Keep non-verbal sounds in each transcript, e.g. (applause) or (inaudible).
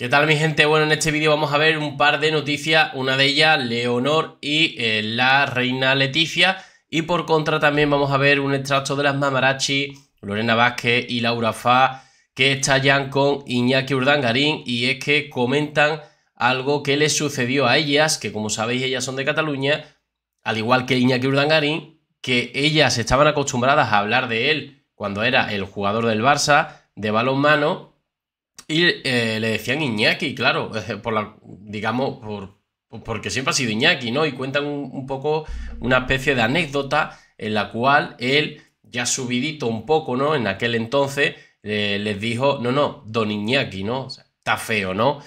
¿Qué tal mi gente? Bueno, en este vídeo vamos a ver un par de noticias, una de ellas Leonor y eh, la reina Leticia y por contra también vamos a ver un extracto de las Mamarachi, Lorena Vázquez y Laura Fa que estallan con Iñaki Urdangarín y es que comentan algo que les sucedió a ellas, que como sabéis ellas son de Cataluña, al igual que Iñaki Urdangarín, que ellas estaban acostumbradas a hablar de él cuando era el jugador del Barça de balonmano y eh, le decían Iñaki, claro, eh, por digamos, por, porque siempre ha sido Iñaki, ¿no? Y cuentan un, poco una especie de anécdota en la cual él, ya subidito un poco, ¿no? En aquel entonces, eh, les dijo, no, no, don Iñaki, ¿no? está feo, ¿no?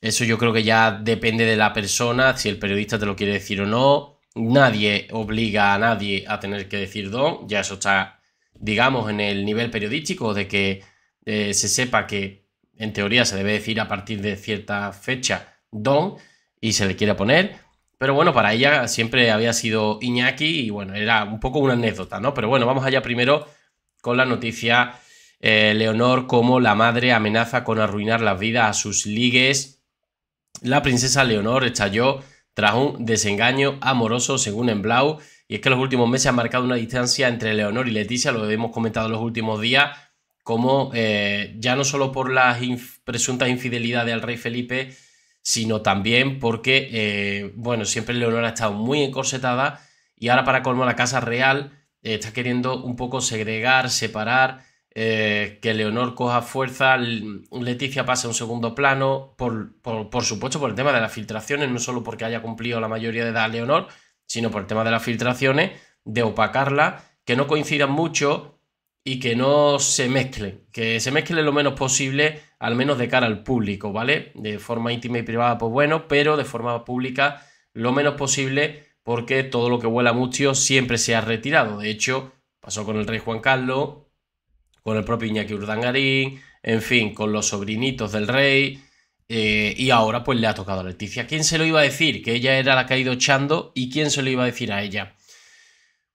Eso yo creo que ya depende de la persona, si el periodista te lo quiere decir o no. Nadie obliga a nadie a tener que decir don, ya eso está, digamos, en el nivel periodístico de que se sepa que en teoría se debe decir a partir de cierta fecha Don y se le quiere poner. Pero bueno, para ella siempre había sido Iñaki y bueno, era un poco una anécdota, ¿no? Pero bueno, vamos allá primero con la noticia. Eh, Leonor como la madre amenaza con arruinar la vida a sus ligues. La princesa Leonor estalló tras un desengaño amoroso, según en Blau. Y es que los últimos meses ha marcado una distancia entre Leonor y Leticia, lo hemos comentado en los últimos días como eh, ya no solo por las presunta presuntas infidelidades al rey Felipe, sino también porque, eh, bueno, siempre Leonor ha estado muy encorsetada y ahora para colmo la Casa Real eh, está queriendo un poco segregar, separar, que Leonor coja fuerza, Leticia pase a un segundo plano, por, por, por, supuesto por el tema de las filtraciones, no solo porque haya cumplido la mayoría de edad Leonor, sino por el tema de las filtraciones, de opacarla, que no coincidan mucho y que no se mezcle, que se mezcle lo menos posible, al menos de cara al público, ¿vale? De forma íntima y privada, pues bueno, pero de forma pública lo menos posible porque todo lo que huela mucho siempre se ha retirado. De hecho, pasó con el rey Juan Carlos, con el propio Iñaki Urdangarín, en fin, con los sobrinitos del rey. Eh, y ahora pues le ha tocado a Leticia. ¿Quién se lo iba a decir? Que ella era la que ha ido echando y quién se lo iba a decir a ella.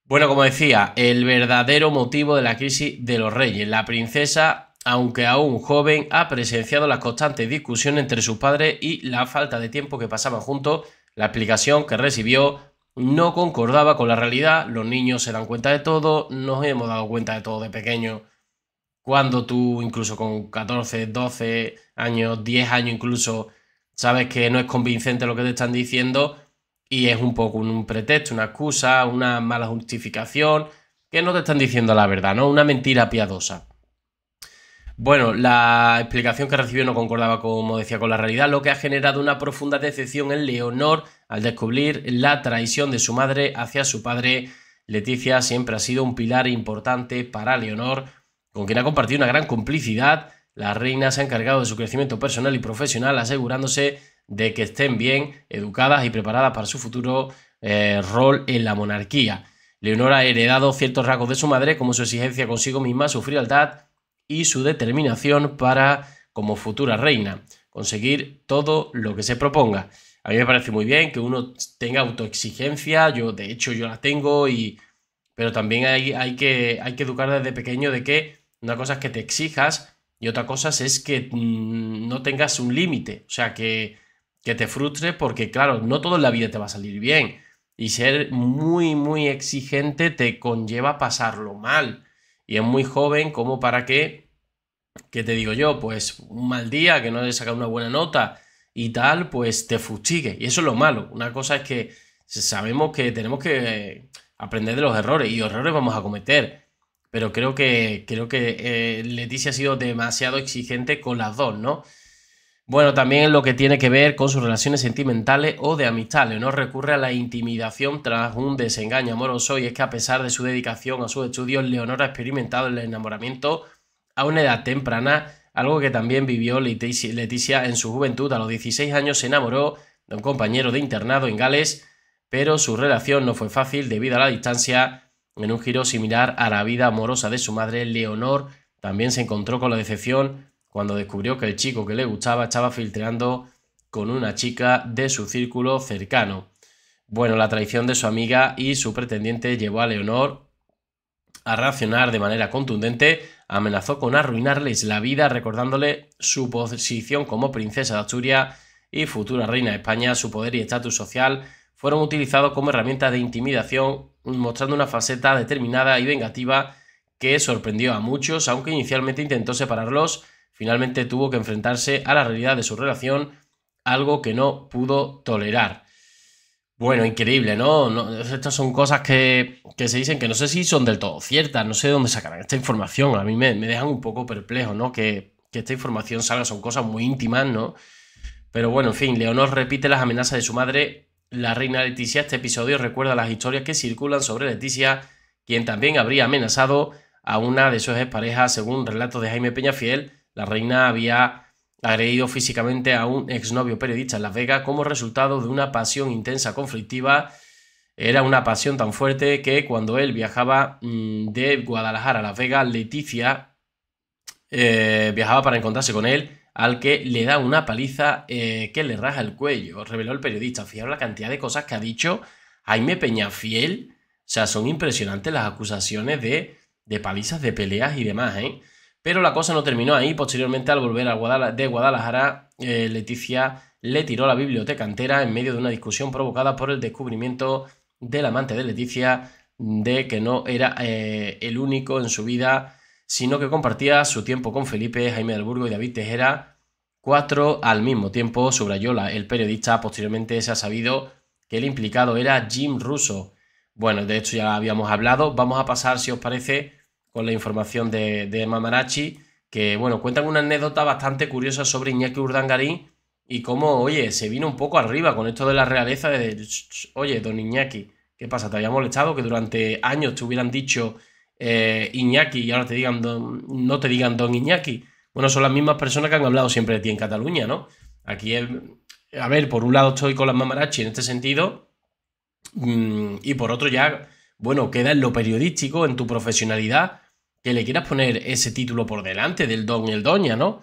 Bueno, como decía, el verdadero motivo de la crisis de los reyes. La princesa, aunque aún joven, ha presenciado las constantes discusiones entre sus padres y la falta de tiempo que pasaban juntos. La explicación que recibió no concordaba con la realidad. Los niños se dan cuenta de todo, nos hemos dado cuenta de todo de pequeño. Cuando tú, incluso con 14, 12 años, 10 años incluso, sabes que no es convincente lo que te están diciendo, y es un poco un pretexto, una excusa, una mala justificación, que no te están diciendo la verdad, ¿no? Una mentira piadosa. Bueno, la explicación que recibió no concordaba, como decía, con la realidad, lo que ha generado una profunda decepción en Leonor al descubrir la traición de su madre hacia su padre. Leticia siempre ha sido un pilar importante para Leonor, con quien ha compartido una gran complicidad. La reina se ha encargado de su crecimiento personal y profesional, asegurándose de que estén bien educadas y preparadas para su futuro eh, rol en la monarquía. Leonora ha heredado ciertos rasgos de su madre, como su exigencia consigo misma, su frialdad y su determinación para, como futura reina, conseguir todo lo que se proponga. A mí me parece muy bien que uno tenga autoexigencia, yo de hecho yo la tengo, y... pero también hay, hay, que, hay que educar desde pequeño de que una cosa es que te exijas y otra cosa es que mm, no tengas un límite, o sea, que, que te frustre porque, claro, no todo en la vida te va a salir bien. Y ser muy, muy exigente te conlleva pasarlo mal. Y es muy joven como para que, ¿qué te digo yo? Pues un mal día, que no le sacado una buena nota y tal, pues te fustigue. Y eso es lo malo. Una cosa es que sabemos que tenemos que aprender de los errores y errores vamos a cometer. Pero creo que, creo que eh, Leticia ha sido demasiado exigente con las dos, ¿no? Bueno, también lo que tiene que ver con sus relaciones sentimentales o de amistad. Leonor recurre a la intimidación tras un desengaño amoroso y es que a pesar de su dedicación a sus estudios, Leonor ha experimentado el enamoramiento a una edad temprana, algo que también vivió Leticia en su juventud. A los 16 años se enamoró de un compañero de internado en Gales, pero su relación no fue fácil debido a la distancia. En un giro similar a la vida amorosa de su madre, Leonor también se encontró con la decepción cuando descubrió que el chico que le gustaba estaba filtreando con una chica de su círculo cercano. Bueno, la traición de su amiga y su pretendiente llevó a Leonor a reaccionar de manera contundente, amenazó con arruinarles la vida recordándole su posición como princesa de Asturias y futura reina de España, su poder y estatus social fueron utilizados como herramientas de intimidación, mostrando una faceta determinada y vengativa que sorprendió a muchos, aunque inicialmente intentó separarlos finalmente tuvo que enfrentarse a la realidad de su relación, algo que no pudo tolerar. Bueno, increíble, ¿no? estas son cosas que, se dicen que no sé si son del todo ciertas, no sé de dónde sacarán esta información. A mí me, dejan un poco perplejo, ¿no? Que, que esta información salga, son cosas muy íntimas, ¿no? Pero bueno, en fin, Leonor repite las amenazas de su madre. La reina Leticia, este episodio recuerda las historias que circulan sobre Leticia, quien también habría amenazado a una de sus exparejas, según relatos de Jaime Peñafiel, la reina había agredido físicamente a un exnovio periodista en Las Vegas como resultado de una pasión intensa conflictiva. Era una pasión tan fuerte que cuando él viajaba mm, de Guadalajara a Las Vegas, Leticia eh, viajaba para encontrarse con él, al que le da una paliza eh, que le raja el cuello, reveló el periodista. Fijaros la cantidad de cosas que ha dicho Jaime Peñafiel. O sea, son impresionantes las acusaciones de, de palizas, de peleas y demás, ¿eh? Pero la cosa no terminó ahí. Posteriormente, al volver a de Guadalajara, eh, Leticia le tiró la biblioteca entera en medio de una discusión provocada por el descubrimiento del amante de Leticia de que no era eh, el único en su vida, sino que compartía su tiempo con Felipe, Jaime del Burgo y David Tejera, Cuatro al mismo tiempo, subrayó el periodista. Posteriormente se ha sabido que el implicado era Jim Russo. Bueno, de hecho ya habíamos hablado. Vamos a pasar, si os parece, con la información de, de, Mamarachi, que bueno, cuentan una anécdota bastante curiosa sobre Iñaki Urdangarín y cómo, oye, se vino un poco arriba con esto de la realeza de, oye, don Iñaki, ¿qué pasa? ¿Te había molestado que durante años te hubieran dicho eh, Iñaki y ahora te digan no te digan don Iñaki? Bueno, son las mismas personas que han hablado siempre de ti en Cataluña, ¿no? Aquí es, a ver, por un lado estoy con las mamarachi en este sentido mm, y por otro ya, bueno, queda en lo periodístico, en tu profesionalidad que le quieras poner ese título por delante del don y el doña, ¿no?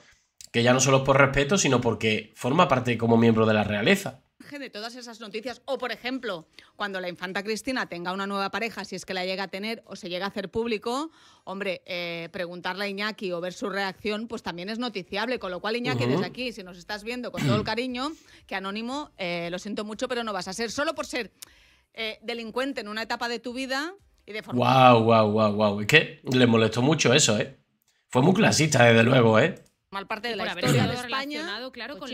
Que ya no solo es por respeto, sino porque forma parte como miembro de la realeza de todas esas noticias. O, por ejemplo, cuando la infanta Cristina tenga una nueva pareja, si es que la llega a tener o se llega a hacer público, hombre, eh, preguntarle a Iñaki o ver su reacción, pues también es noticiable. Con lo cual, Iñaki, desde aquí, si nos estás viendo con todo el cariño, que anónimo, eh, lo siento mucho, pero no vas a ser. Solo por ser eh, delincuente en una etapa de tu vida, Wow, wow, wow, wow. Es que le molestó mucho eso, ¿eh? Fue muy clasista, desde luego, ¿eh? mal parte de la historia de España. Relacionado, claro, pues,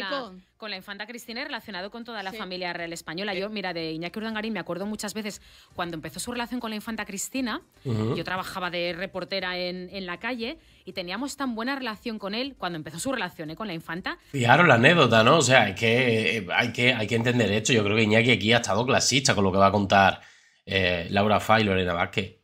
con, la, infanta Cristina y relacionado con toda la familia real española. Yo, mira, de Iñaki Urdangarín me acuerdo muchas veces cuando empezó su relación con la infanta Cristina. Yo trabajaba de reportera en, la calle y teníamos tan buena relación con él cuando empezó su relación ¿eh? con la infanta. Fijaros la anécdota, ¿no? O sea, es que, eh, hay, que, hay que entender esto. Yo creo que Iñaki aquí ha estado clasista con lo que va a contar eh, Laura Fay, y Lorena Vázquez.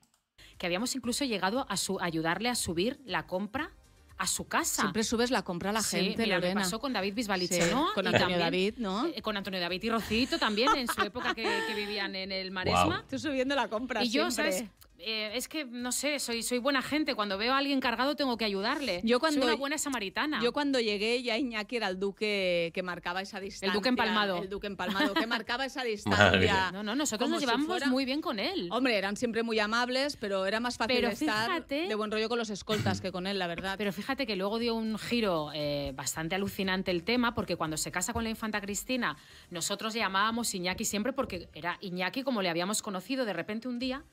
Que habíamos incluso llegado a ayudarle a subir la compra a su casa. Siempre subes la compra a la gente, Lorena. pasó con David Bisbalich, con Antonio David, ¿no? Eh, con Antonio David y Rocito también, en su época que, vivían en el Maresma. Tú subiendo la compra Y yo, ¿sabes? Eh, es que no sé, soy, buena gente. Cuando veo a alguien cargado tengo que ayudarle. Yo cuando, soy una buena samaritana. Yo cuando llegué ya Iñaki era el duque que marcaba esa distancia. El duque empalmado. El duque empalmado que marcaba esa (laughs) distancia. no, no, nosotros nos llevamos muy bien con él. Hombre, eran siempre muy amables, pero era más fácil estar de buen rollo con los escoltas que con él, la verdad. Pero fíjate que luego dio un giro eh, bastante alucinante el tema, porque cuando se casa con la infanta Cristina, nosotros llamábamos Iñaki siempre porque era Iñaki como le habíamos conocido de repente un día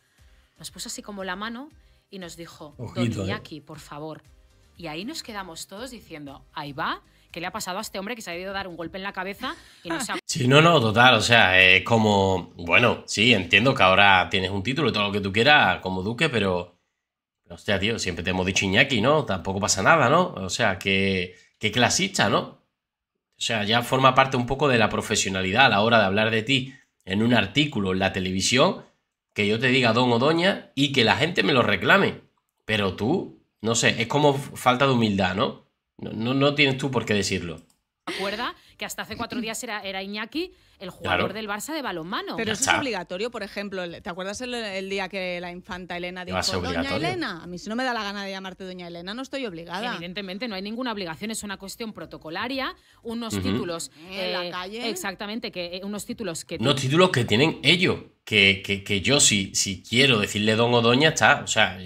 nos puso así como la mano y nos dijo, Ojito, Don eh". Iñaki, por favor. Y ahí nos quedamos todos diciendo, ahí va, ¿qué le ha pasado a este hombre que se ha ido a dar un golpe en la cabeza y no (laughs) Sí, no, no, total, o sea, es como, bueno, sí, entiendo que ahora tienes un título y todo lo que tú quieras como duque, pero... Hostia, tío, siempre te hemos dicho Iñaki, ¿no? Tampoco pasa nada, ¿no? O sea, que, que clasista, ¿no? O sea, ya forma parte un poco de la profesionalidad a la hora de hablar de ti en un artículo en la televisión que yo te diga don o doña y que la gente me lo reclame. Pero tú, no sé, es como falta de humildad, ¿no? No, no, tienes tú por qué decirlo. acuerdas que hasta hace cuatro días era, era Iñaki el jugador del Barça de balonmano. Pero es obligatorio, por ejemplo. ¿Te acuerdas el, día que la infanta Elena dijo, Doña Elena? A mí si no me da la gana de llamarte Doña Elena, no estoy obligada. Evidentemente, no hay ninguna obligación, es una cuestión protocolaria, unos títulos... En la eh, calle. Exactamente, que, eh, unos títulos que... Unos títulos que tienen ellos que, que, yo si, si quiero decirle don o doña, está, o sea,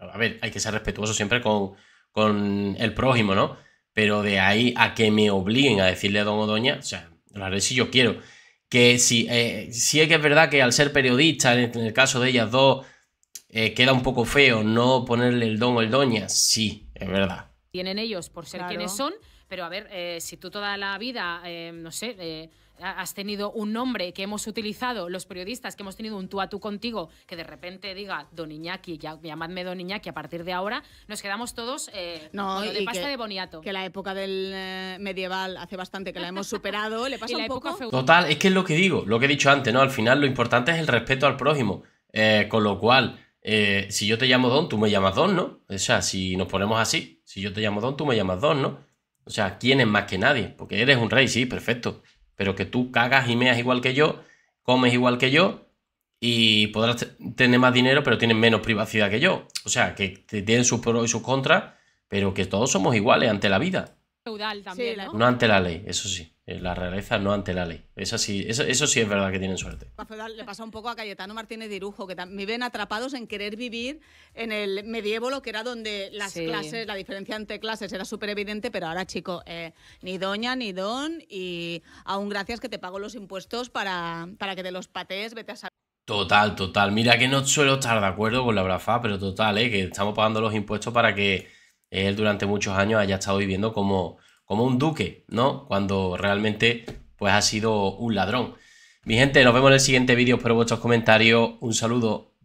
a ver, hay que ser respetuoso siempre con, con el prójimo, ¿no? Pero de ahí a que me obliguen a decirle don o doña, o sea, la haré si yo quiero. Que eh, si, es que es verdad que al ser periodista, en el caso de ellas dos, eh, queda un poco feo no ponerle el don o el doña, sí, es verdad tienen ellos por ser quienes son, pero a ver, eh, si tú toda la vida, eh, no sé, eh, has tenido un nombre que hemos utilizado los periodistas, que hemos tenido un tú a tú contigo, que de repente diga Don Iñaki, ya, llamadme Don Iñaki a partir de ahora, nos quedamos todos no, de pasta que, de boniato. Que la época del medieval hace bastante que la hemos superado, le (laughs) pasa un poco. Total, es que es lo que digo, lo que he dicho antes, ¿no? Al final lo importante es el respeto al prójimo, con lo cual. si yo te llamo Don, tú me llamas Don, ¿no? O sea, si nos ponemos así, si yo te llamo Don, tú me llamas Don, ¿no? O sea, ¿quién es más que nadie? Porque eres un rey, sí, perfecto. Pero que tú cagas y meas igual que yo, comes igual que yo y podrás tener más dinero, pero tienes menos privacidad que yo. O sea, que te tienen sus pros y sus contras, pero que todos somos iguales ante la vida. Feudal también, ¿no? ante la ley, eso sí. Eh, la realeza no ante la ley. Eso sí, eso, sí es verdad que tienen suerte. Le pasa un poco a Cayetano Martínez Dirujo, que ven atrapados en querer vivir en el medievo, lo que era donde las clases, la diferencia entre clases era súper evidente, pero ahora, chico, eh, ni doña, ni don, y aún gracias que te pago los impuestos para, para que te los patees, vete a saber. Total, total. Mira que no suelo estar de acuerdo con la Brafa, pero total, eh, que estamos pagando los impuestos para que él durante muchos años haya estado viviendo como como un duque, ¿no? Cuando realmente pues ha sido un ladrón. Mi gente, nos vemos en el siguiente vídeo, espero vuestros comentarios, un saludo